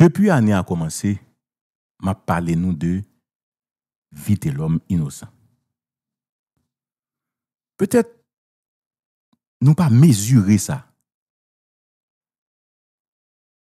Depi ane a komanse, ma pale nou de vite l'om inosan. Petet, nou pa mezure sa.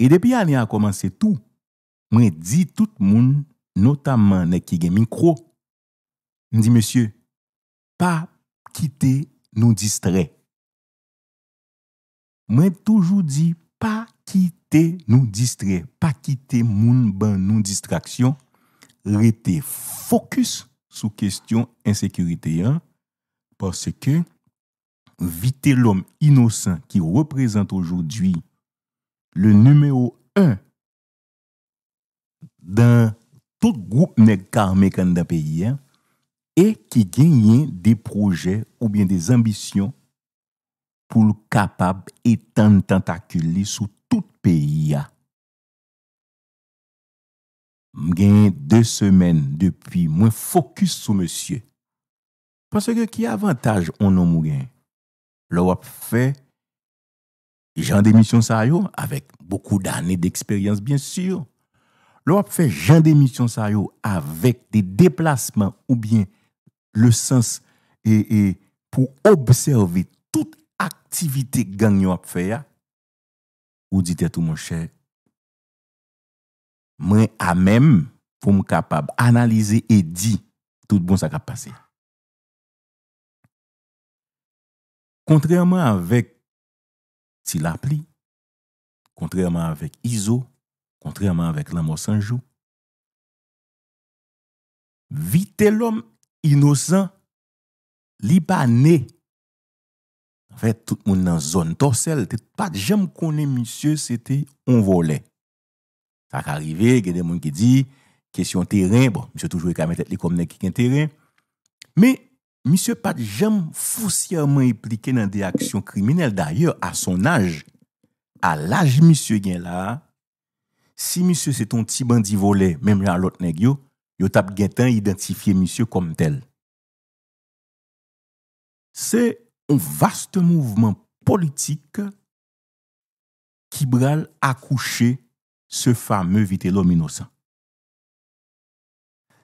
E depi ane a komanse tou, mwen di tout moun, notaman nek y gen mikro, mwen di, monsye, pa kite nou distre. Mwen toujou di, pa kite nou distre, pa kite moun ban nou distraksyon, rete fokus sou kestyon ensekurite yon, pase ke vite l'om inosan ki represente oujoudwi le numeo 1 dan tout groupe nek karmèk an da peyi, e ki genyen de proje ou bien de ambisyon pou l kapab etan tentakuli sou tout peyi ya. Mgen, de semen depi, mwen fokus sou monsye. Pwese ke ki avantage on nou mwen? Lò wap fe, jandemisyon sa yo, avek boku d'anè d'eksperyans, bien sur. Lò wap fe, jandemisyon sa yo, avek de deplasman ou bien le sens pou obseve tout eksperyans aktivite ganyo ap fè ya, ou ditè tou moun chèk, mwen a mèm fòm kapab analize e di tout bon sa kap pase. Kontrèman avèk ti la pli, kontrèman avèk Izo, kontrèman avèk lèm o sanjou, vitè lòm inosan li ba ne an fè, tout moun nan zon to sel, te pat jem konen, misye, se te, on volè. Tak arive, genè moun ki di, kesyon teren, bo, misye toujou e kamè tet li komnen ki ken teren, me, misye pat jem fousyèman eplike nan de aksyon kriminel, d'ayèr, a bon, son aj, a l'aj misye gen la, si misye se ton ti bandi volè, menm jan lot neg yo, yo tap gen ten identifiye misye kom tel. Se, vaste mouvement politique qui bral accoucher ce fameux l'homme innocent.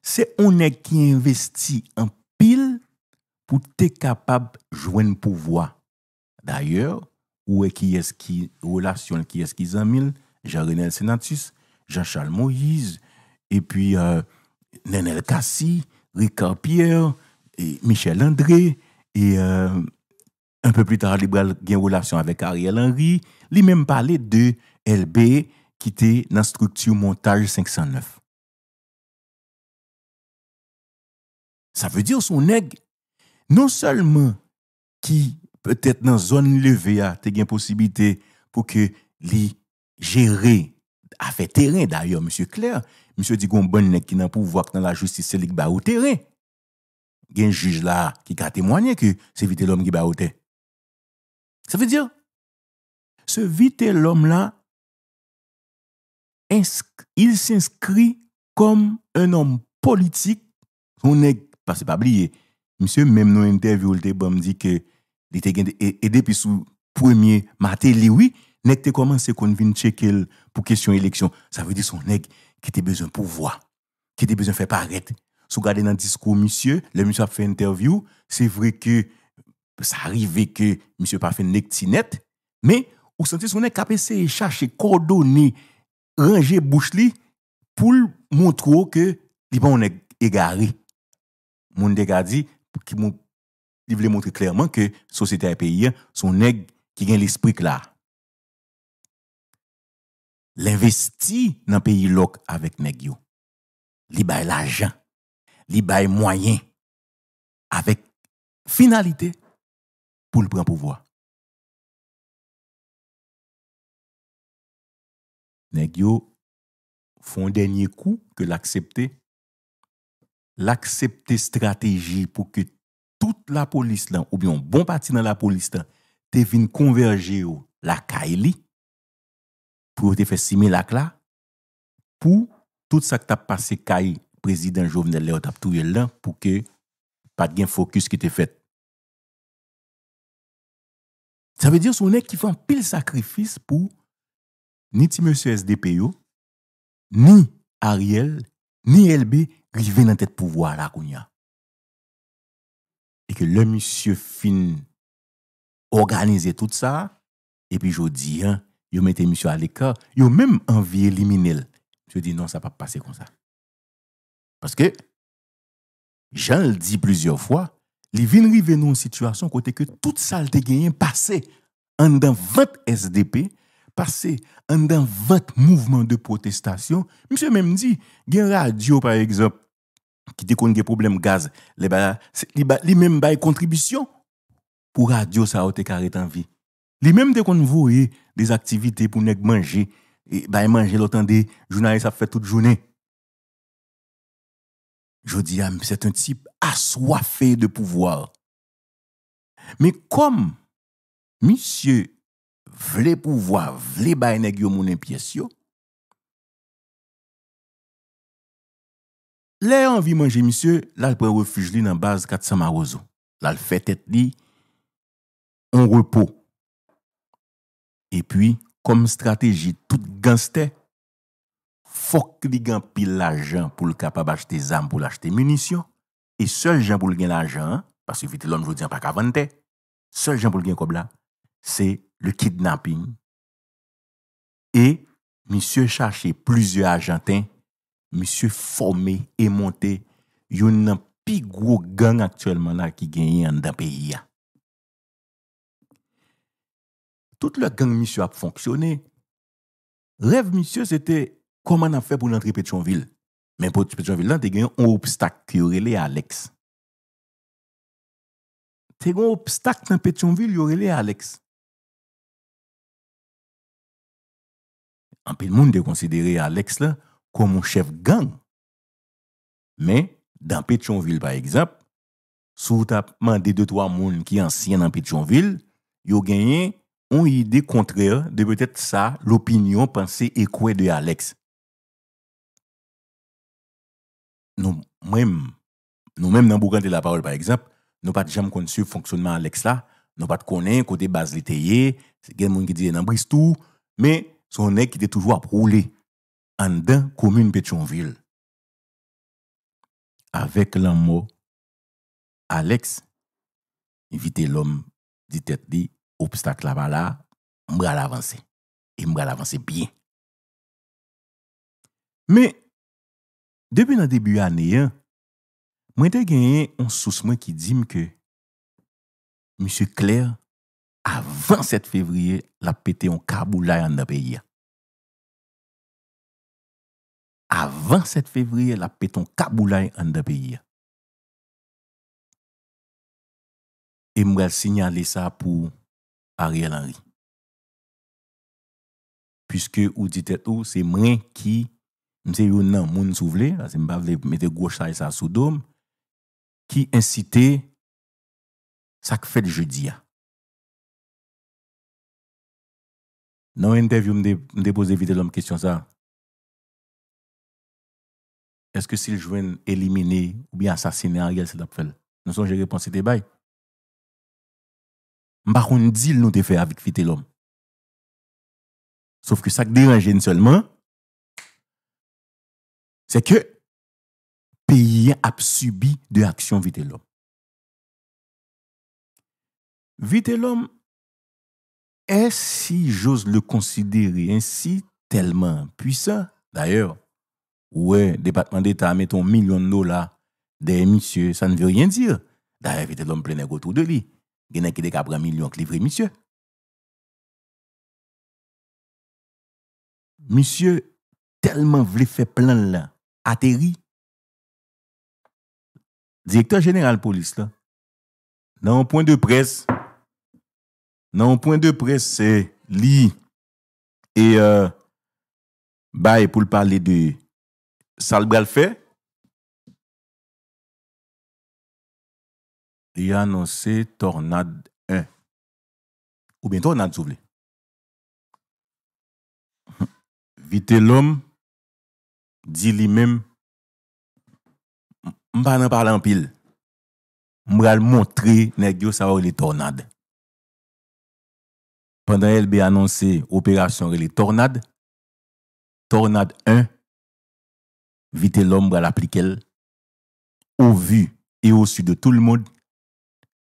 C'est on est qui investit en pile pour être capable de joindre pouvoir. D'ailleurs, où est qui est qui relation qui est qui mille, Jean-René Senatus, Jean-Charles Moïse et puis euh, Nenel Cassi, Ricard Pierre, et Michel André et euh, Un peu pli tera li bral gen roulasyon avèk Ariel Henry, li mèm pale de LB ki te nan struktiw Montage 509. Sa vè dir sou neg, nou salman ki pètèt nan zon leve ya te gen posibite pou ke li jere avè teren. Daryo, M. Claire, M. Digon Bonne nek ki nan pou vwak nan la justice li gba ou teren. Gen juj la ki ka temwanyen ki se vite lom gba ou teren. Se vitè l'om la, il s'inskri kom un om politik. Bon, son neg, pa se pa bliye, misye, mem nou entervi ou l'te bom di ke de te gen de edepi sou premye matè liwi, neg te koman se konvin chek el pou kesyon eleksyon. Sa vè di son neg ki te bezon pou vwa. Ki te bezon fè paret. Sou gade nan disko misye, le misye ap fè entervi ou, se vre ke Pe sa arrive ke misyo pa fe nek ti net, me ou sante sou nek kapese e chache kordo ni ranger bouch li pou l montrou ke li bon nek egari. Moun degadi pou ki moun li vle montre klerman ke sosete a peyi, sou nek ki gen l espri kla. Le vesti nan peyi lok avek nek yo. Li bay lajan, li bay mwayen, avek finalite. pou l'pren pouvoi. Nèk yo, foun denye kou, ke l'aksepte, l'aksepte strategi, pou ke tout la polis lan, oubyon, bon pati nan la polis lan, te vin konverge yo, la kae li, pou yo te fè sime lak la, pou tout sa k tap pase kae, prezident jovenel le, ou tap touye lan, pou ke pat gen fokus ki te fèt, Ça veut dire son n'est qui fait un pile sacrifice pour ni M. monsieur SDPO, ni Ariel, ni LB river dans tête pouvoir La Kounia. Et que le monsieur fin organise tout ça et puis je dis, il hein, mettez monsieur à l'écart, a même envie éliminer. Je dis non, ça ne va pas passer comme ça. Parce que Jean le dit plusieurs fois, Li vinri ven nou an situasyon kote ke tout salte genyen pase an dan 20 SDP, pase an dan 20 mouvment de protestasyon. Mse menm di, gen radio par ekzop, ki de kon gen problem gaz, li menm bay kontribisyon pou radio sa ote karet an vi. Li menm de kon vouye des aktivite pou neg manje, e bay manje lotan de jounay sa fwe tout jounen. Je di, ah, c'est un type aswafé de pouvoir. Me kom, misye, vle pouvoir, vle bayenegyo mounen piyesyo, le anvi manje, misye, lal pre refujli nan baz katsa marozo. Lal fet et li, on repo. E pi, kom strateji, tout ganste, Fok li gen pi l ajan pou l kapab achete zan pou l achete munisyon. E sol jen pou l gen l ajan, pasi vitelon vou diyan pa kavan te, sol jen pou l gen kob la, se le kidnapping. E, misye chache plizye ajan ten, misye fome e monte, yon nan pi gwo gen aktuelman la ki gen yon dan pe yon. Tout le gen misye ap fonksyone. Rev misye sete, koman ap fè pou lantri Pétionville? Men pou Pétionville lan, te genyon, on ou pstak ki yorele Alex. Te genyon, ou pstak nan Pétionville, yorele Alex. An pe moun de konsidere Alex la, kon moun chev gang. Men, dan Pétionville, par egzap, sou tapman de de twa moun ki ansyen nan Pétionville, yo genyen, an ide kontrè de pètèt sa, lopinyon, pansè, ekwè de Alex. nous-mêmes, nous-mêmes dans le de la parole, par exemple, nous pas jamais connu le fonctionnement Alex là, nous pas connaître côté base l'étayé, c'est quelqu'un qui dit dans brise tout, mais son nez qui était toujours à rouler en dedans commune Pétionville. Avec l'amour, mot Alex, éviter l'homme dit tête dit obstacle là là, m'bra avancer et m'bra avancer bien. Mais Debè nan debè anè, mwen te genyen an souse mwen ki dim ke M. Claire, avan 7 fevriye, la pète yon kaboulay an da beyi. Avan 7 fevriye, la pète yon kaboulay an da beyi. E mwen al sinyale sa pou Ariel Henry. Piske ou dit eto, se mwen ki... mse yon nan moun souvle, a se mbavle mwete gwoch sa e sa sou dom, ki incite sak fèl jodi ya. Nan yon interview mde pose vite lòm kèsyon sa, eske sil jwen elimine ou bi ansasine an riyal se tap fèl? Nonson jè reponsite bay. Mbakoun di l nou te fè avik vite lòm. Sof ki sak deranjen solman, Se ke, peye ap subi de aksyon vite l'om. Vite l'om, esi jose le konsidere ensi telman pwisa? D'ayor, ouwe, Depatman d'Etat meton milyon nola de misye, sa ne ve riyen dir. D'ayor, vite l'om plenèk otou de li. Genèk edè kabran milyon klivri misye. Atterri. Direktor general polis la. Nan pouen de pres. Nan pouen de pres se li. E. Euh, Bay pou l'parle de. Salbrelfe. Li anonsen tornade. Ou ben tornade zouvle. Vite l'om. Vite l'om. Di li mèm, mpa nan parlan pil, mpral montre negyo sa wè li tornade. Pendan el be anonsè operasyon wè li tornade, tornade 1, vite l'om pral aplikel, ou vu e ou su de tout l'mod,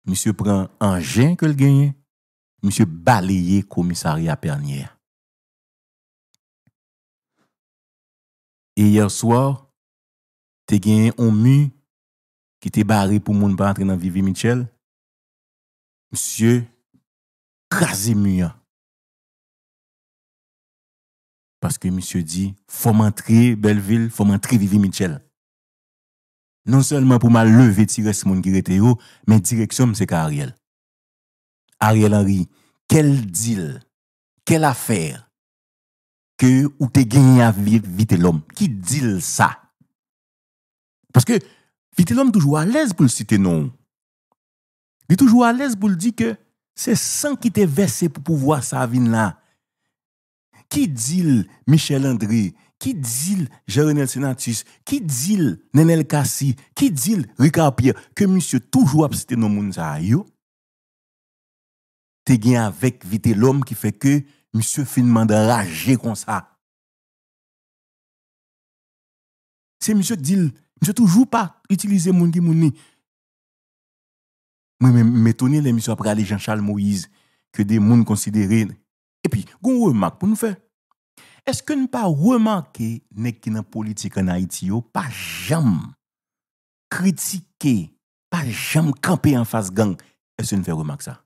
mse pran anjen ke l genye, mse balye komisari apernyea. E yerswa, te gen yon mu ki te bari pou moun pa antre nan Vivi Mitchell, msye, krasi mu ya. Paske msye di, foman tre Belleville, foman tre Vivi Mitchell. Non selman pou ma leve ti res moun ki rete yo, men direksyon mse ka Ariel. Ariel a ri, kel dil, kel afer? ke ou te genye aviv vite l'om. Ki dil sa? Paske vite l'om toujou alèz pou l'site non. Li toujou alèz pou l'di ke se san ki te vese pou pouvoa sa avin la. Ki dil Michel André? Ki dil Jérône Elsenatis? Ki dil Nenel Kassi? Ki dil Ricard Pierre? Ke misyo toujou ap site non moun sa yo? Te genye aviv vite l'om ki feke Mise finman de raje kon sa. Se mise dil, mise toujou pa, itilize moun ki moun ni. Mè toni le mise apre ale Jean-Charles Moïse, ke de moun konsidere. E pi, goun remak pou nou fe. Eske nou pa remak ki nek ki nan politik an Aitiyo, pa jam kritike, ki nek ki nan politik an Aitiyo, pa jam krepe an fase gang. Eske nou fe remak sa.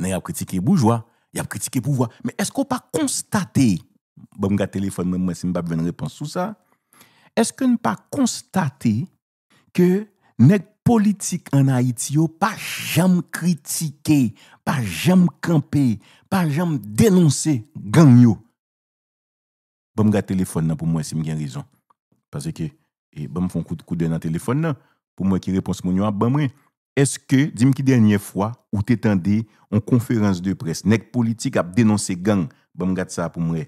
Ney ap kritike boujwa, y ap kritike pouwa, men esko pa konstate, bom ga telefon men mwen si mbap ven repons sou sa, eske n pa konstate, ke net politik an Aitiyo, pa jam kritike, pa jam kampe, pa jam denonse, gang yo, bom ga telefon nan pou mwen si mgen rizon, pase ke, e eh, bom fon kou de nan telefon nan, pou mwen ki repons moun yo ap bom re, Eske, dim ki denye fwa, ou te tende, an konferans de pres, nek politik ap denonse gang, bam gatsa pou mwe,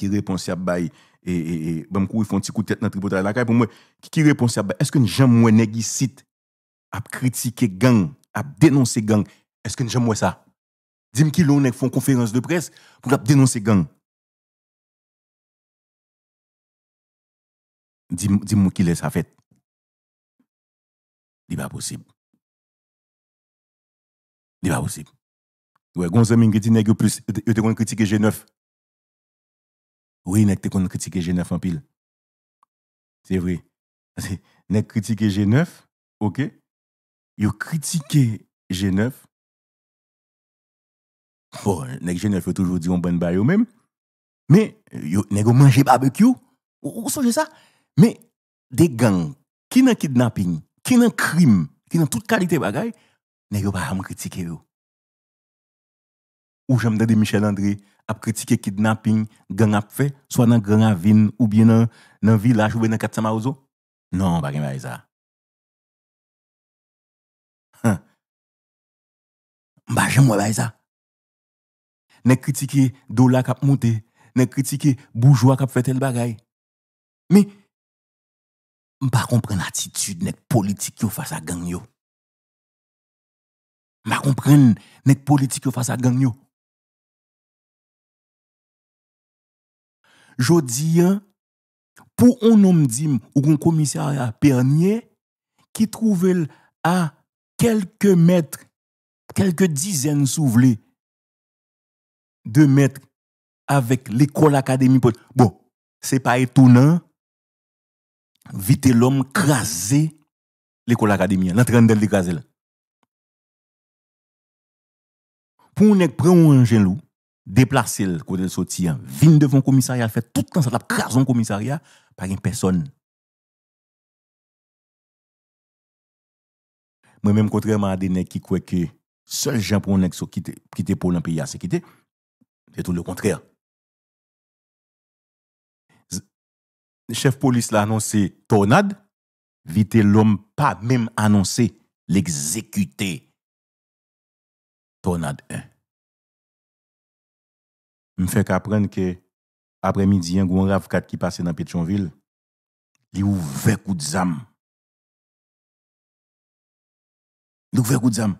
ki reponsi ap bay, e, e, e bam kou e fon tikoutet nan tripotare lakay pou mwe, ki reponsi ap bay, eske njamwe negi sit, ap kritike gang, ap denonse gang, eske njamwe sa? Dim ki lou nek fon konferans de pres, pou ap denonse gang? Dim mou ki les a fèt? Di ba posib. n'est pas possible. Ouais, gonzo mingi dit nèg plus yo G9. Oui, nèg te kon critiquer G9 en pile. C'est vrai. Nèg critiquer G9, OK? Yo critiquer G9. Bon, nèg G9 yo toujours dit on bonne bail eux même. Mais yo nèg manger barbecue. Ou pensez ça? Mais des gangs qui n'ont kidnapping, qui n'ont crime, qui n'ont toute qualité bagaille Ne yo pa ham kritike yo. Ou jemde de Michel André ap kritike kidnapping gang ap fe, swa nan gran avin ou biye nan village ou biye nan katsama ouzo? Non, bagay mwen a yisa. Mba jemwe mwen a yisa. Ne kritike dola kap mouti, ne kritike boujwa kap fe tel bagay. Mi, mba kompre n'atitude nek politik yo fasa gang yo. Ma comprends n'est politique face à gang Je dis, pour un homme d'îme ou un commissariat Pernier qui trouve à quelques mètres, quelques dizaines souvle de mètres avec l'école académie. Bon, c'est pas étonnant. Vite l'homme crasé l'école académie, l'entraîneur de l'écraser Poun ek pre ou an jenlou, deplase l kote l soti an, vin devon komisaryal, fè tout an sa lap krason komisaryal, par yon person. Mwen menm kontreman a denek ki kweke, sol jenpoun ek so kite, kite pou l an piya se kite, fè tout l kontreman. Chef polis la anonse tonad, vite l om pa menm anonse l ekzekutey. Tornade e. M fek apren ke apre midi yon goun raf kat ki pase nan Pichonville, li ou vek ou dzam. Lou vek ou dzam.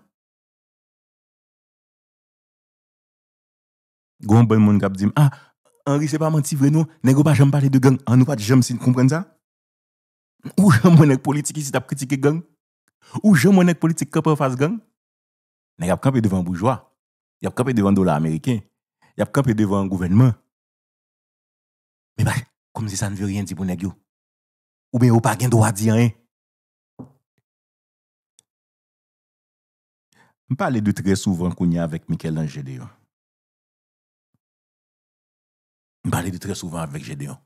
Goun bon moun kap di m, a, ah, anri se pa man ti vre nou, ne go pa jom pale de gang, an nou pa di jom si kompren za? Ou jom moun ek politik isi ta pritike gang? Ou jom moun ek politik kapan faz gang? Il a campé devant bourgeois. Il a campé devant dollar américain. Il a campé devant un gouvernement. Mais bah, comme si ça ne veut rien dire pour les Ou bien, ou pas de droit dire rien. Je parle de très souvent avec Michel-Ange Gédéon. Je parle de très souvent avec Gédéon.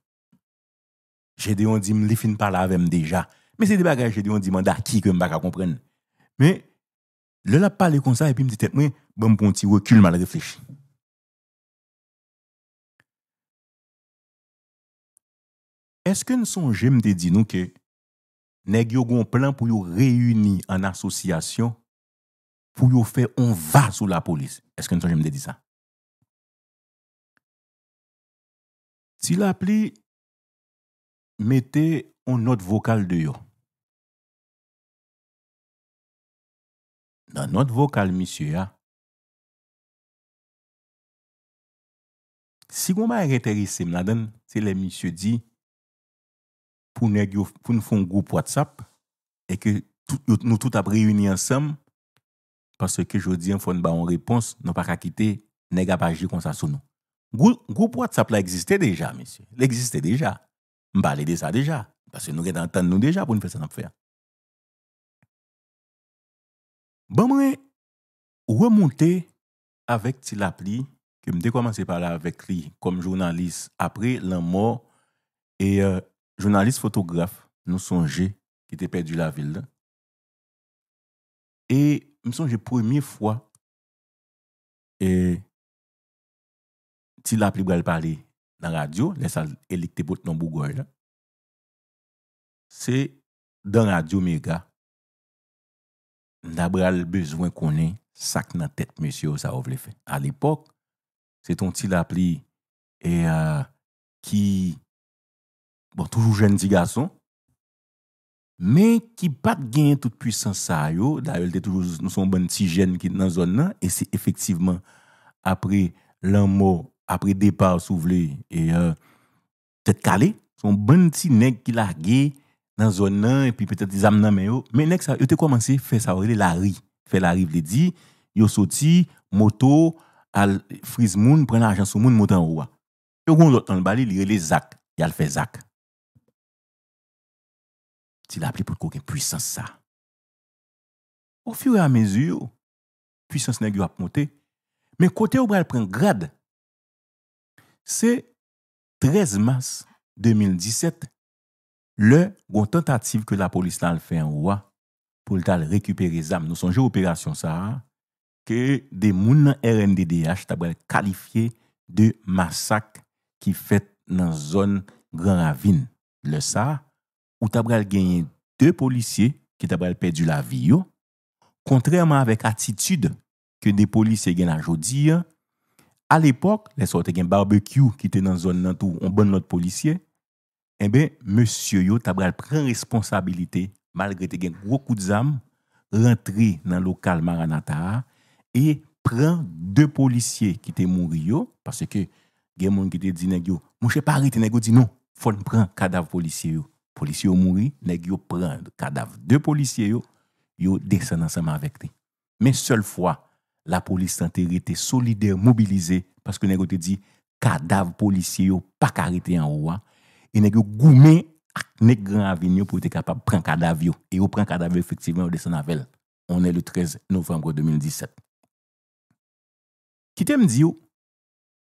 Gédéon dit, je ne parle pas avec déjà. Mais c'est des bagages, Gédéon dit, mandat qui que je ne comprendre. Mais Lè la pale konsa epi m di tèt mwen, bonpon ti wè kulman la deflechi. Eske n son jem de di nou ke, neg yo gon plan pou yo reyuni an asosyasyon, pou yo fe on va sou la polis. Eske n son jem de di sa. Si la pli, mette on not vokal de yo. nan not vokal misyo ya, si goun ba reterise mladen, se le misyo di, pou nou foun goup watsap, e ke nou tout ap reyouni ansam, pas se ke jodi an foun ba an repons, nou pa kakite, nega bajdi konsa sou nou. Goup watsap la egziste deja, l'egziste deja, mba ale de sa deja, pas se nou reten nou deja, pou nou fese nan pfea. Bon, moi, remonter avec Tilapli, que je commencé par là avec lui comme journaliste après e, e, la mort et journaliste photographe, nous songeons qui était perdu la ville. Et je me la première fois, et Tilapli va parler dans la radio, les salles électriques dans C'est dans la radio Mega. Ndabral bezwen konen sak nan tet mesyo sa ou vle fe. A l'epok, se ton ti la pli e, ki bon toujou jen ti gason, men ki pat gen tout pwisan sa yo, da yon te toujou nou son bon ti jen ki nan zon nan, e se efektivman apre lan mor, apre depar sou vle, e tet kale, son bon ti neg ki la gey, dans zone nan, et puis peut-être des âmes mais oh. mais next ça ont commencé faire ça oh, la rive faire la rive les dit yo sorti moto al frise moun prend l'argent sur moun en haut ah. yo gon l'autre dans bali il les zac il a fait zac il a appelé pour qu'aucune puissance ça au fur et à mesure puissance nèg yo a monté mais côté au bras prendre grade c'est 13 mars 2017 Le, gwen tentative ke la polis nan l fey an wwa, pou l tal rekupere zam, nou son jè w operasyon sa, ke de moun nan RNDDH tabre kalifiye de masak ki fet nan zon gran avin le sa, ou tabre al genye de polisye ki tabre al pe di la vi yo, kontrèman avèk atitude ke de polisye gen a jodi ya, al epok, lè so te gen barbekyou ki te nan zon nan tou, on bon not polisye, Ebe, eh monsye yo tabral pren responsabilite malgre te gen krokout zam rentri nan lokal Maranatha e pren de policye ki te mouri yo, pase ke gen moun ki te di neg yo, monsye parite, neg yo di nou, fon pren kadav policye yo. Polisye yo mouri, neg yo pren kadav de policye yo, yo desen ansanman vek te. Men sol fwa, la polis tante rete solide mobilize pase ke neg yo te di, kadav policye yo pa karite an wwa, e neg yo goume ak neg Gran Avignon pou ite kapap prenk adavyo. E yo prenk adavyo efektivman ou desan avel. On e le 13 Novangro 2017. Ki te mdi yo,